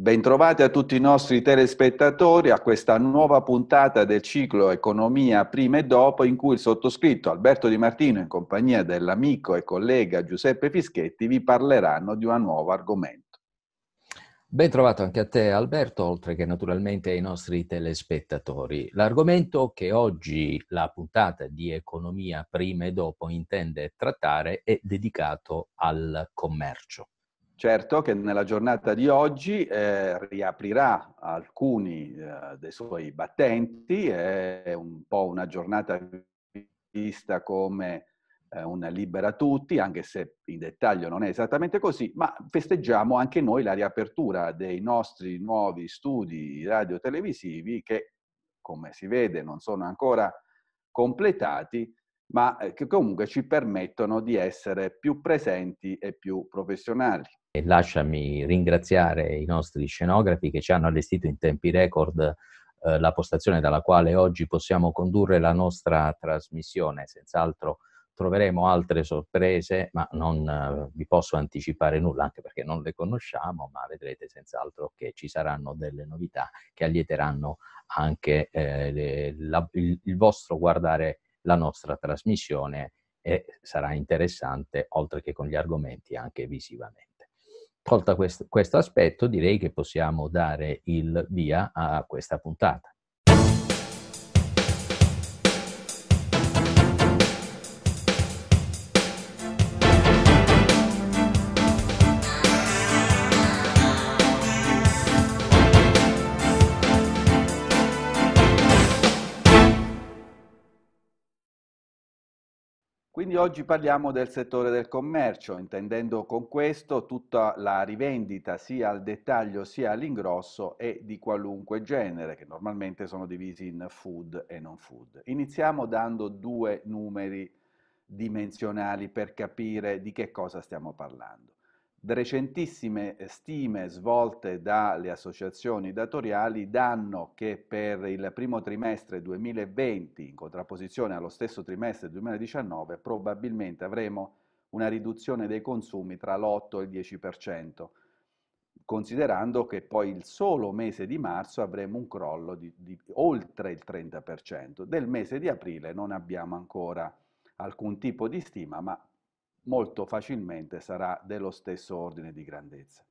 Bentrovati a tutti i nostri telespettatori a questa nuova puntata del ciclo Economia prima e dopo in cui il sottoscritto Alberto Di Martino in compagnia dell'amico e collega Giuseppe Fischetti vi parleranno di un nuovo argomento. Bentrovato anche a te Alberto, oltre che naturalmente ai nostri telespettatori. L'argomento che oggi la puntata di Economia prima e dopo intende trattare è dedicato al commercio. Certo che nella giornata di oggi eh, riaprirà alcuni eh, dei suoi battenti, è un po' una giornata vista come eh, un libera tutti, anche se in dettaglio non è esattamente così, ma festeggiamo anche noi la riapertura dei nostri nuovi studi radiotelevisivi che, come si vede, non sono ancora completati, ma eh, che comunque ci permettono di essere più presenti e più professionali e lasciami ringraziare i nostri scenografi che ci hanno allestito in tempi record eh, la postazione dalla quale oggi possiamo condurre la nostra trasmissione. Senz'altro troveremo altre sorprese, ma non eh, vi posso anticipare nulla, anche perché non le conosciamo, ma vedrete senz'altro che ci saranno delle novità che allieteranno anche eh, le, la, il, il vostro guardare la nostra trasmissione e sarà interessante, oltre che con gli argomenti, anche visivamente. Colta questo, questo aspetto, direi che possiamo dare il via a questa puntata. Quindi oggi parliamo del settore del commercio, intendendo con questo tutta la rivendita sia al dettaglio sia all'ingrosso e di qualunque genere, che normalmente sono divisi in food e non food. Iniziamo dando due numeri dimensionali per capire di che cosa stiamo parlando recentissime stime svolte dalle associazioni datoriali danno che per il primo trimestre 2020, in contrapposizione allo stesso trimestre 2019, probabilmente avremo una riduzione dei consumi tra l'8 e il 10%, considerando che poi il solo mese di marzo avremo un crollo di, di oltre il 30%. Del mese di aprile non abbiamo ancora alcun tipo di stima, ma molto facilmente sarà dello stesso ordine di grandezza.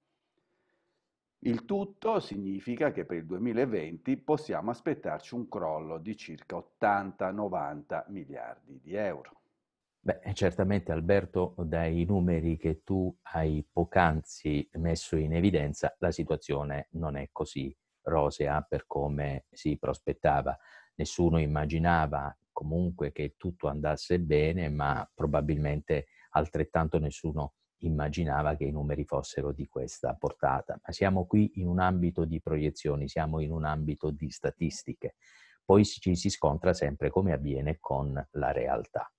Il tutto significa che per il 2020 possiamo aspettarci un crollo di circa 80-90 miliardi di euro. Beh, certamente Alberto, dai numeri che tu hai poc'anzi messo in evidenza, la situazione non è così rosea per come si prospettava. Nessuno immaginava comunque che tutto andasse bene, ma probabilmente altrettanto nessuno immaginava che i numeri fossero di questa portata. Ma siamo qui in un ambito di proiezioni, siamo in un ambito di statistiche. Poi ci si scontra sempre come avviene con la realtà.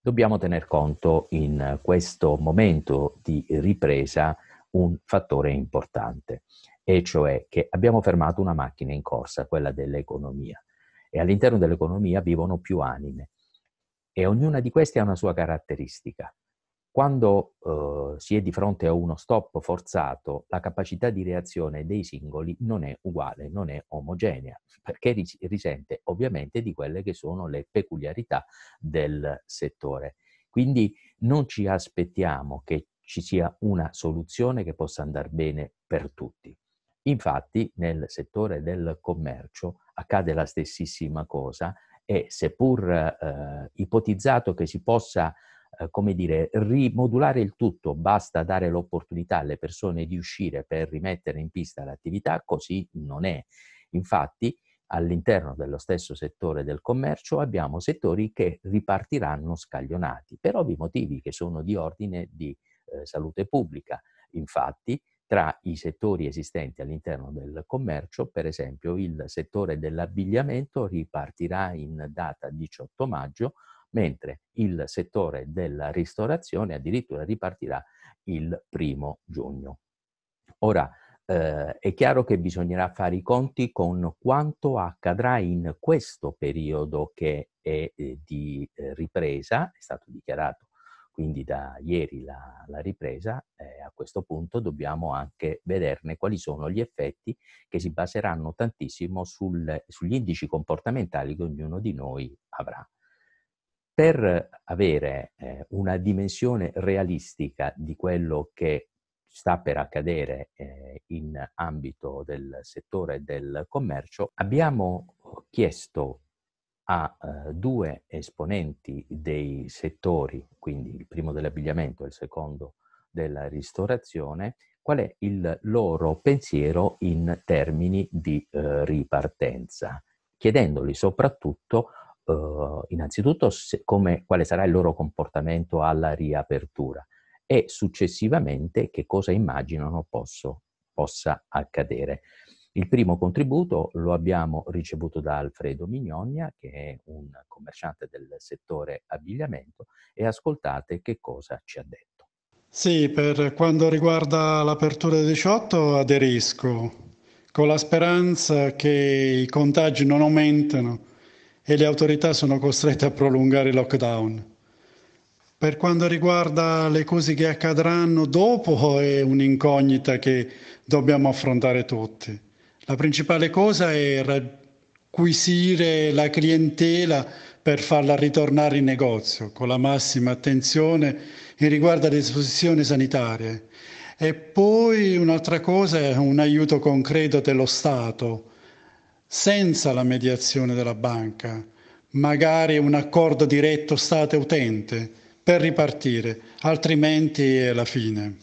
Dobbiamo tener conto in questo momento di ripresa un fattore importante, e cioè che abbiamo fermato una macchina in corsa, quella dell'economia, e all'interno dell'economia vivono più anime, e ognuna di queste ha una sua caratteristica quando eh, si è di fronte a uno stop forzato, la capacità di reazione dei singoli non è uguale, non è omogenea, perché risente ovviamente di quelle che sono le peculiarità del settore. Quindi non ci aspettiamo che ci sia una soluzione che possa andare bene per tutti. Infatti nel settore del commercio accade la stessissima cosa e seppur eh, ipotizzato che si possa eh, come dire, rimodulare il tutto, basta dare l'opportunità alle persone di uscire per rimettere in pista l'attività, così non è. Infatti, all'interno dello stesso settore del commercio abbiamo settori che ripartiranno scaglionati per ovvi motivi che sono di ordine di eh, salute pubblica. Infatti, tra i settori esistenti all'interno del commercio, per esempio il settore dell'abbigliamento ripartirà in data 18 maggio mentre il settore della ristorazione addirittura ripartirà il primo giugno. Ora, eh, è chiaro che bisognerà fare i conti con quanto accadrà in questo periodo che è eh, di eh, ripresa, è stato dichiarato quindi da ieri la, la ripresa, eh, a questo punto dobbiamo anche vederne quali sono gli effetti che si baseranno tantissimo sul, sugli indici comportamentali che ognuno di noi avrà per avere eh, una dimensione realistica di quello che sta per accadere eh, in ambito del settore del commercio, abbiamo chiesto a eh, due esponenti dei settori, quindi il primo dell'abbigliamento e il secondo della ristorazione, qual è il loro pensiero in termini di eh, ripartenza, chiedendoli soprattutto eh, innanzitutto se, come, quale sarà il loro comportamento alla riapertura e successivamente che cosa immaginano posso, possa accadere. Il primo contributo lo abbiamo ricevuto da Alfredo Mignogna, che è un commerciante del settore abbigliamento, e ascoltate che cosa ci ha detto. Sì, per quanto riguarda l'apertura del 18 aderisco, con la speranza che i contagi non aumentino e le autorità sono costrette a prolungare il lockdown. Per quanto riguarda le cose che accadranno dopo è un'incognita che dobbiamo affrontare tutti. La principale cosa è acquisire la clientela per farla ritornare in negozio con la massima attenzione in riguardo alle disposizioni sanitarie. E poi un'altra cosa è un aiuto concreto dello Stato senza la mediazione della banca, magari un accordo diretto state utente per ripartire, altrimenti è la fine.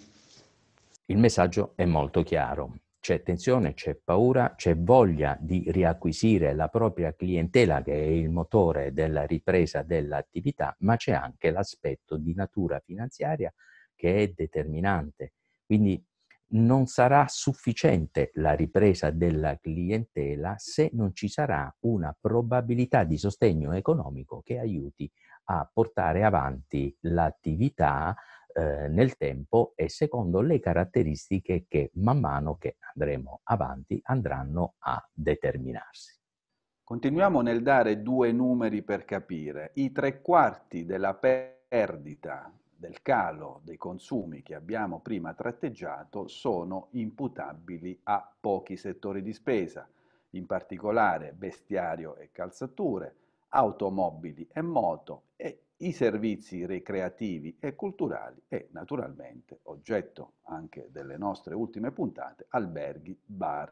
Il messaggio è molto chiaro. C'è tensione, c'è paura, c'è voglia di riacquisire la propria clientela che è il motore della ripresa dell'attività, ma c'è anche l'aspetto di natura finanziaria che è determinante. Quindi non sarà sufficiente la ripresa della clientela se non ci sarà una probabilità di sostegno economico che aiuti a portare avanti l'attività eh, nel tempo e secondo le caratteristiche che man mano che andremo avanti andranno a determinarsi. Continuiamo nel dare due numeri per capire. I tre quarti della perdita del calo dei consumi che abbiamo prima tratteggiato sono imputabili a pochi settori di spesa, in particolare bestiario e calzature, automobili e moto e i servizi recreativi e culturali e naturalmente, oggetto anche delle nostre ultime puntate, alberghi, bar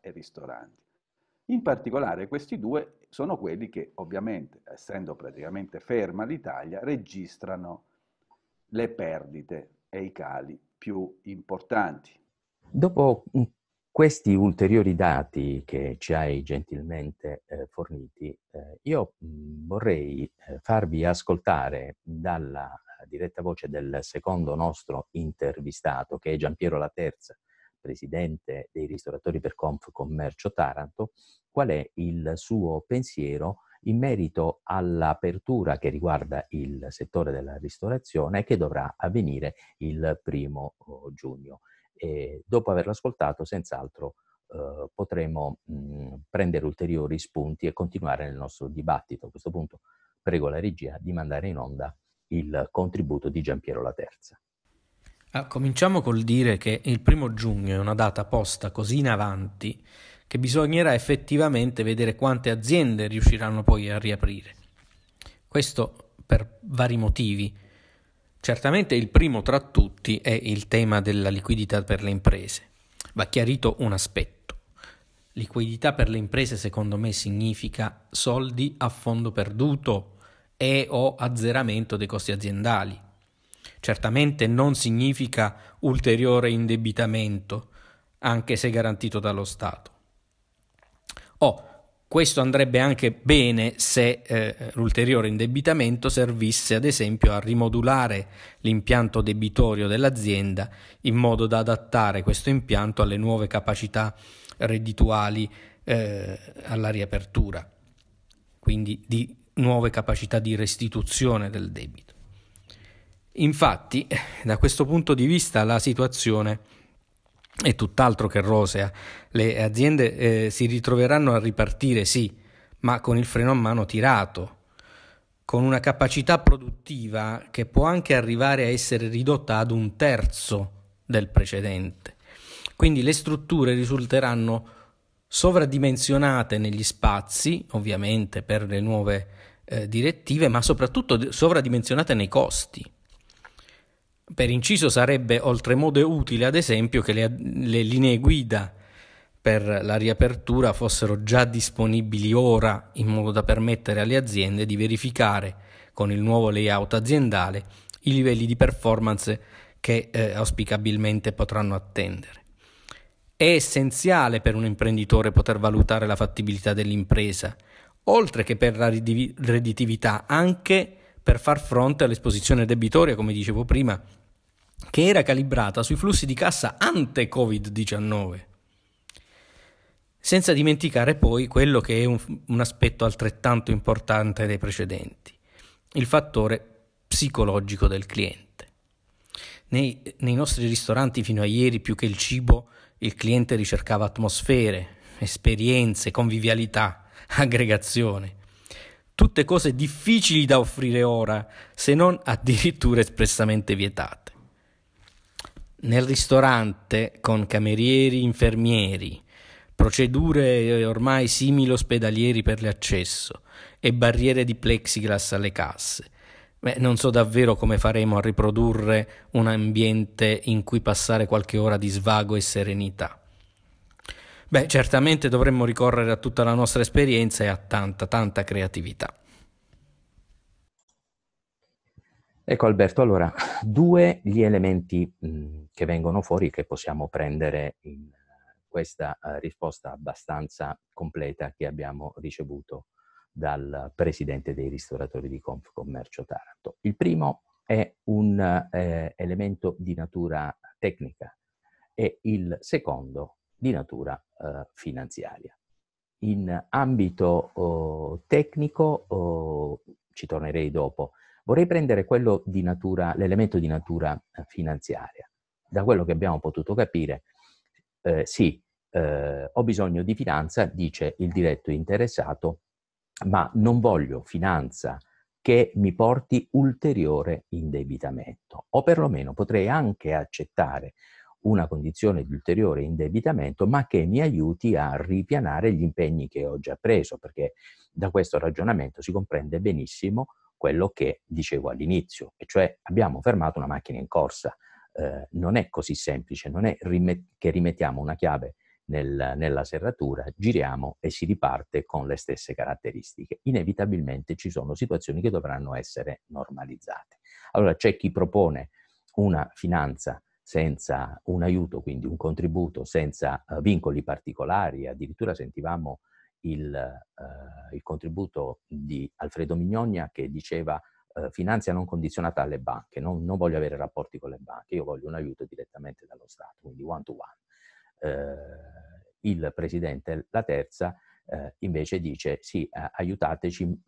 e ristoranti. In particolare questi due sono quelli che ovviamente, essendo praticamente ferma l'Italia, registrano le perdite e i cali più importanti. Dopo mm, questi ulteriori dati che ci hai gentilmente eh, forniti, eh, io mm, vorrei eh, farvi ascoltare dalla diretta voce del secondo nostro intervistato, che è Giampiero La Terza, presidente dei ristoratori per Conf Commercio Taranto, qual è il suo pensiero in merito all'apertura che riguarda il settore della ristorazione che dovrà avvenire il primo oh, giugno. E dopo averlo ascoltato, senz'altro eh, potremo mh, mm, prendere ulteriori spunti e continuare nel nostro dibattito. A questo punto prego la regia di mandare in onda il contributo di Giampiero La Terza. Ah, cominciamo col dire che il primo giugno è una data posta così in avanti che bisognerà effettivamente vedere quante aziende riusciranno poi a riaprire. Questo per vari motivi. Certamente il primo tra tutti è il tema della liquidità per le imprese. Va chiarito un aspetto. Liquidità per le imprese secondo me significa soldi a fondo perduto e o azzeramento dei costi aziendali. Certamente non significa ulteriore indebitamento, anche se garantito dallo Stato. Oh, questo andrebbe anche bene se eh, l'ulteriore indebitamento servisse ad esempio a rimodulare l'impianto debitorio dell'azienda in modo da adattare questo impianto alle nuove capacità reddituali eh, alla riapertura, quindi di nuove capacità di restituzione del debito. Infatti, da questo punto di vista, la situazione è tutt'altro che rosea. Le aziende eh, si ritroveranno a ripartire, sì, ma con il freno a mano tirato, con una capacità produttiva che può anche arrivare a essere ridotta ad un terzo del precedente. Quindi le strutture risulteranno sovradimensionate negli spazi, ovviamente per le nuove eh, direttive, ma soprattutto sovradimensionate nei costi per inciso sarebbe oltremodo utile, ad esempio, che le, le linee guida per la riapertura fossero già disponibili ora in modo da permettere alle aziende di verificare con il nuovo layout aziendale i livelli di performance che eh, auspicabilmente potranno attendere. È essenziale per un imprenditore poter valutare la fattibilità dell'impresa, oltre che per la redditività, anche per far fronte all'esposizione debitoria, come dicevo prima, che era calibrata sui flussi di cassa ante Covid-19. Senza dimenticare poi quello che è un, un aspetto altrettanto importante dei precedenti, il fattore psicologico del cliente. Nei, nei, nostri ristoranti fino a ieri più che il cibo il cliente ricercava atmosfere, esperienze, convivialità, aggregazione. Tutte cose difficili da offrire ora, se non addirittura espressamente vietate nel ristorante con camerieri, infermieri, procedure ormai simili ospedalieri per l'accesso e barriere di plexiglass alle casse. Beh, non so davvero come faremo a riprodurre un ambiente in cui passare qualche ora di svago e serenità. Beh, certamente dovremmo ricorrere a tutta la nostra esperienza e a tanta, tanta creatività. Ecco Alberto, allora, due gli elementi mh, che vengono fuori che possiamo prendere in questa uh, risposta abbastanza completa che abbiamo ricevuto dal presidente dei ristoratori di Confcommercio Taranto. Il primo è un eh, elemento di natura tecnica e il secondo di natura eh, finanziaria. In ambito oh, tecnico, oh, ci tornerei dopo, Vorrei prendere l'elemento di natura eh, finanziaria. Da quello che abbiamo potuto capire, eh, sì, eh, ho bisogno di finanza, dice il diretto interessato, ma non voglio finanza che mi porti ulteriore indebitamento. O perlomeno potrei anche accettare una condizione di ulteriore indebitamento, ma che mi aiuti a ripianare gli impegni che ho già preso, perché da questo ragionamento si comprende benissimo quello che dicevo all'inizio, e cioè abbiamo fermato una macchina in corsa. Eh, non è così semplice, non è rimet- che rimettiamo una chiave nel, nella serratura, giriamo e si riparte con le stesse caratteristiche. Inevitabilmente ci sono situazioni che dovranno essere normalizzate. Allora c'è chi propone una finanza senza un aiuto, quindi un contributo senza uh, vincoli particolari, addirittura sentivamo il, eh, il contributo di Alfredo Mignogna che diceva eh, finanzia non condizionata alle banche, non, non, voglio avere rapporti con le banche, io voglio un aiuto direttamente dallo Stato, quindi one to one. Eh, il presidente La Terza eh, invece dice sì, eh, aiutateci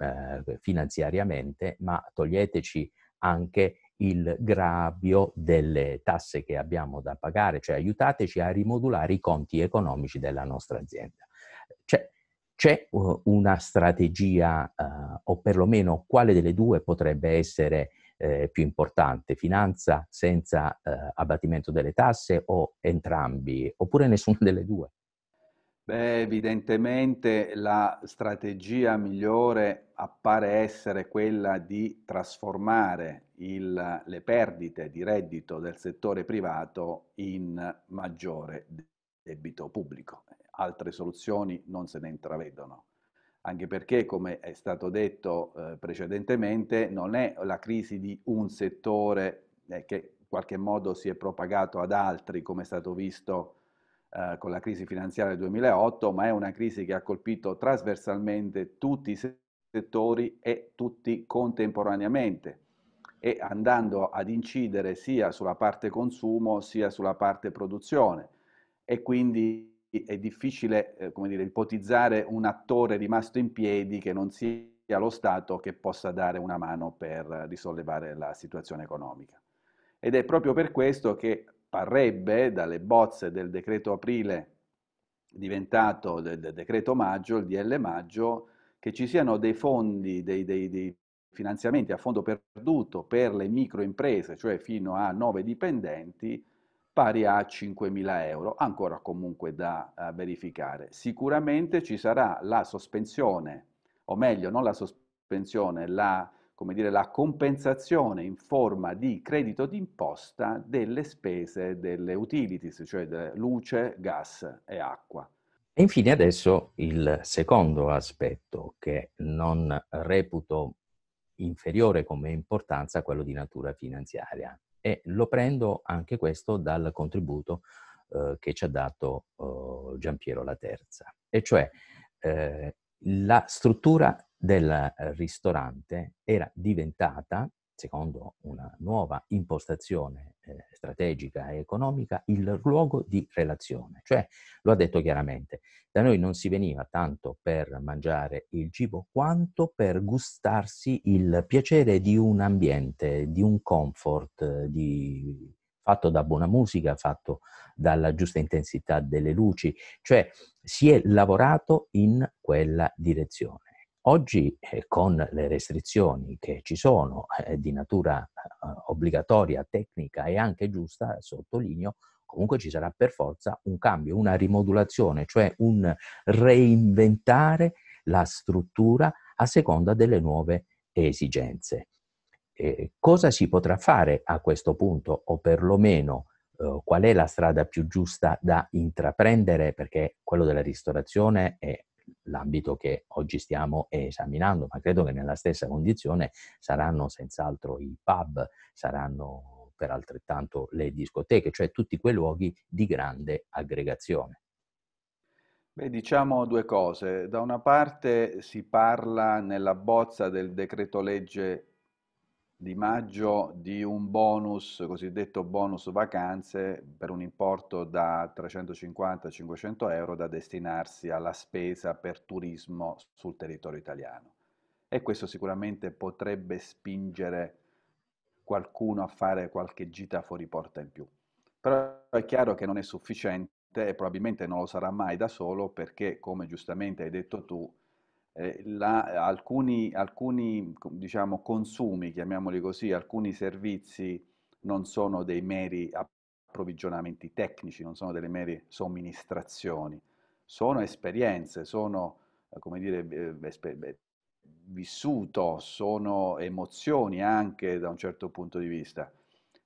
finanziariamente, ma toglieteci anche il gravio delle tasse che abbiamo da pagare, cioè aiutateci a rimodulare i conti economici della nostra azienda. Cioè, c'è uh, una strategia, eh, o perlomeno quale delle due potrebbe essere eh, più importante? Finanza senza eh, abbattimento delle tasse o entrambi? Oppure nessuna delle due? Beh, evidentemente la strategia migliore appare essere quella di trasformare il, le perdite di reddito del settore privato in maggiore debito pubblico altre soluzioni non se ne intravedono. Anche perché, come è stato detto eh, precedentemente, non è la crisi di un settore eh, che in qualche modo si è propagato ad altri, come è stato visto eh, con la crisi finanziaria del 2008, ma è una crisi che ha colpito trasversalmente tutti i settori e tutti contemporaneamente e andando ad incidere sia sulla parte consumo sia sulla parte produzione e quindi è difficile eh, dire, ipotizzare un attore rimasto in piedi che non sia lo Stato che possa dare una mano per risollevare la situazione economica. Ed è proprio per questo che parrebbe dalle bozze del decreto aprile diventato del, decreto maggio, il DL maggio, che ci siano dei fondi, dei, dei, dei finanziamenti a fondo perduto per le microimprese, cioè fino a nove dipendenti, pari a 5.000 euro, ancora comunque da uh, verificare. Sicuramente ci sarà la sospensione, o meglio, non la sospensione, la, dire, la compensazione in forma di credito d'imposta delle spese delle utilities, cioè de luce, gas e acqua. E infine adesso il secondo aspetto che non reputo inferiore come importanza quello di natura finanziaria, e lo prendo anche questo dal contributo eh, che ci ha dato eh, Giampiero La Terza, e cioè eh, la struttura del eh, ristorante era diventata secondo una nuova impostazione eh, strategica e economica, il luogo di relazione. Cioè, lo ha detto chiaramente, da noi non si veniva tanto per mangiare il cibo quanto per gustarsi il piacere di un ambiente, di un comfort, di fatto da buona musica, fatto dalla giusta intensità delle luci, cioè si è lavorato in quella direzione. Oggi eh, con le restrizioni che ci sono eh, di natura eh, obbligatoria, tecnica e anche giusta, sottolineo, comunque ci sarà per forza un cambio, una rimodulazione, cioè un reinventare la struttura a seconda delle nuove esigenze. cosa si potrà fare a questo punto o perlomeno eh, qual è la strada più giusta da intraprendere perché quello della ristorazione è l'ambito che oggi stiamo esaminando, ma credo che nella stessa condizione saranno senz'altro i pub, saranno per altrettanto le discoteche, cioè tutti quei luoghi di grande aggregazione. Beh, diciamo due cose. Da una parte si parla nella bozza del decreto legge di maggio di un bonus, cosiddetto bonus vacanze, per un importo da 350 500 euro da destinarsi alla spesa per turismo sul territorio italiano. E questo sicuramente potrebbe spingere qualcuno a fare qualche gita fuori porta in più. Però è chiaro che non è sufficiente e probabilmente non lo sarà mai da solo perché, come giustamente hai detto tu, eh, la, alcuni, alcuni diciamo, consumi, chiamiamoli così, alcuni servizi non sono dei meri approvvigionamenti tecnici, non sono delle mere somministrazioni, sono esperienze, sono eh, come dire, eh, vissuto, sono emozioni anche da un certo punto di vista.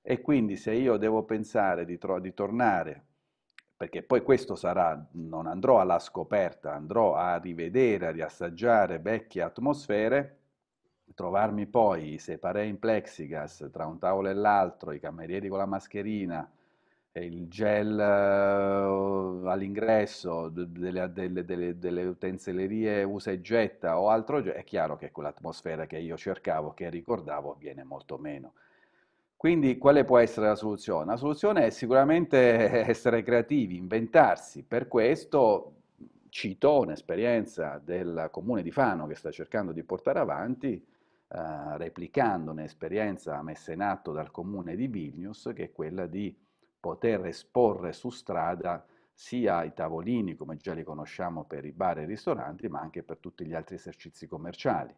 E quindi se io devo pensare di, di tornare perché poi questo sarà, non andrò alla scoperta, andrò a rivedere, a riassaggiare vecchie atmosfere, trovarmi poi se parei in plexigas tra un tavolo e l'altro, i camerieri con la mascherina, il gel eh, all'ingresso, delle, delle, delle, delle, utensilerie usa e getta o altro, è chiaro che quell'atmosfera che io cercavo, che ricordavo, viene molto meno. Quindi quale può essere la soluzione? La soluzione è sicuramente essere creativi, inventarsi. Per questo cito un'esperienza del comune di Fano che sta cercando di portare avanti, eh, replicando un'esperienza messa in atto dal comune di Vilnius, che è quella di poter esporre su strada sia i tavolini, come già li conosciamo per i bar e i ristoranti, ma anche per tutti gli altri esercizi commerciali.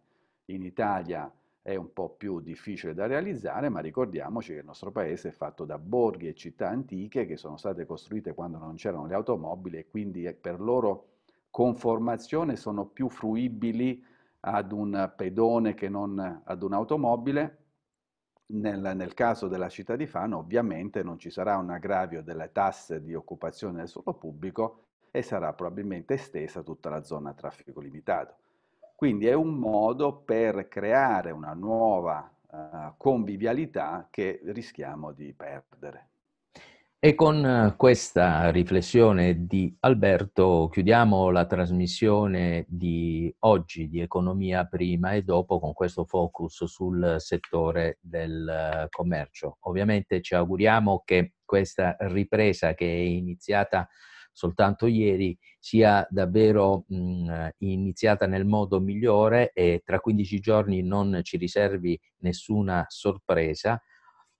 In Italia è un po' più difficile da realizzare, ma ricordiamoci che il nostro paese è fatto da borghi e città antiche che sono state costruite quando non c'erano le automobili e quindi eh, per loro conformazione sono più fruibili ad un pedone che non ad un'automobile. Nel, nel, caso della città di Fano ovviamente non ci sarà un aggravio delle tasse di occupazione del suolo pubblico e sarà probabilmente estesa tutta la zona a traffico limitato. Quindi è un modo per creare una nuova uh, convivialità che rischiamo di perdere. E con eh, questa riflessione di Alberto chiudiamo la trasmissione di oggi di economia prima e dopo con questo focus sul settore del eh, commercio. Ovviamente ci auguriamo che questa ripresa che è iniziata soltanto ieri sia davvero mh, iniziata nel modo migliore e tra 15 giorni non ci riservi nessuna sorpresa.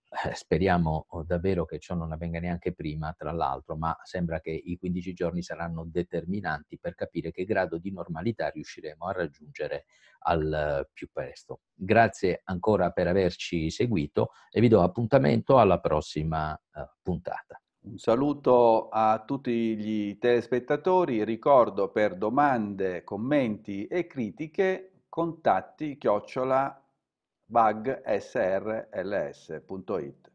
Eh, speriamo oh, davvero che ciò non avvenga neanche prima, tra l'altro, ma sembra che i 15 giorni saranno determinanti per capire che grado di normalità riusciremo a raggiungere al eh, più presto. Grazie ancora per averci seguito e vi do appuntamento alla prossima eh, puntata. Un saluto a tutti gli telespettatori, ricordo per domande, commenti e critiche contatti chiocciola bugsrls.it.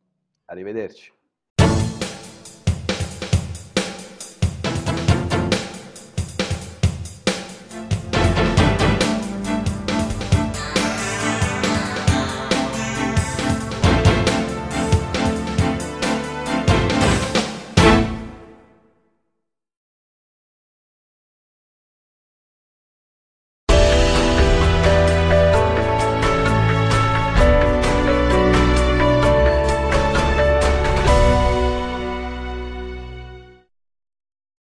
Arrivederci.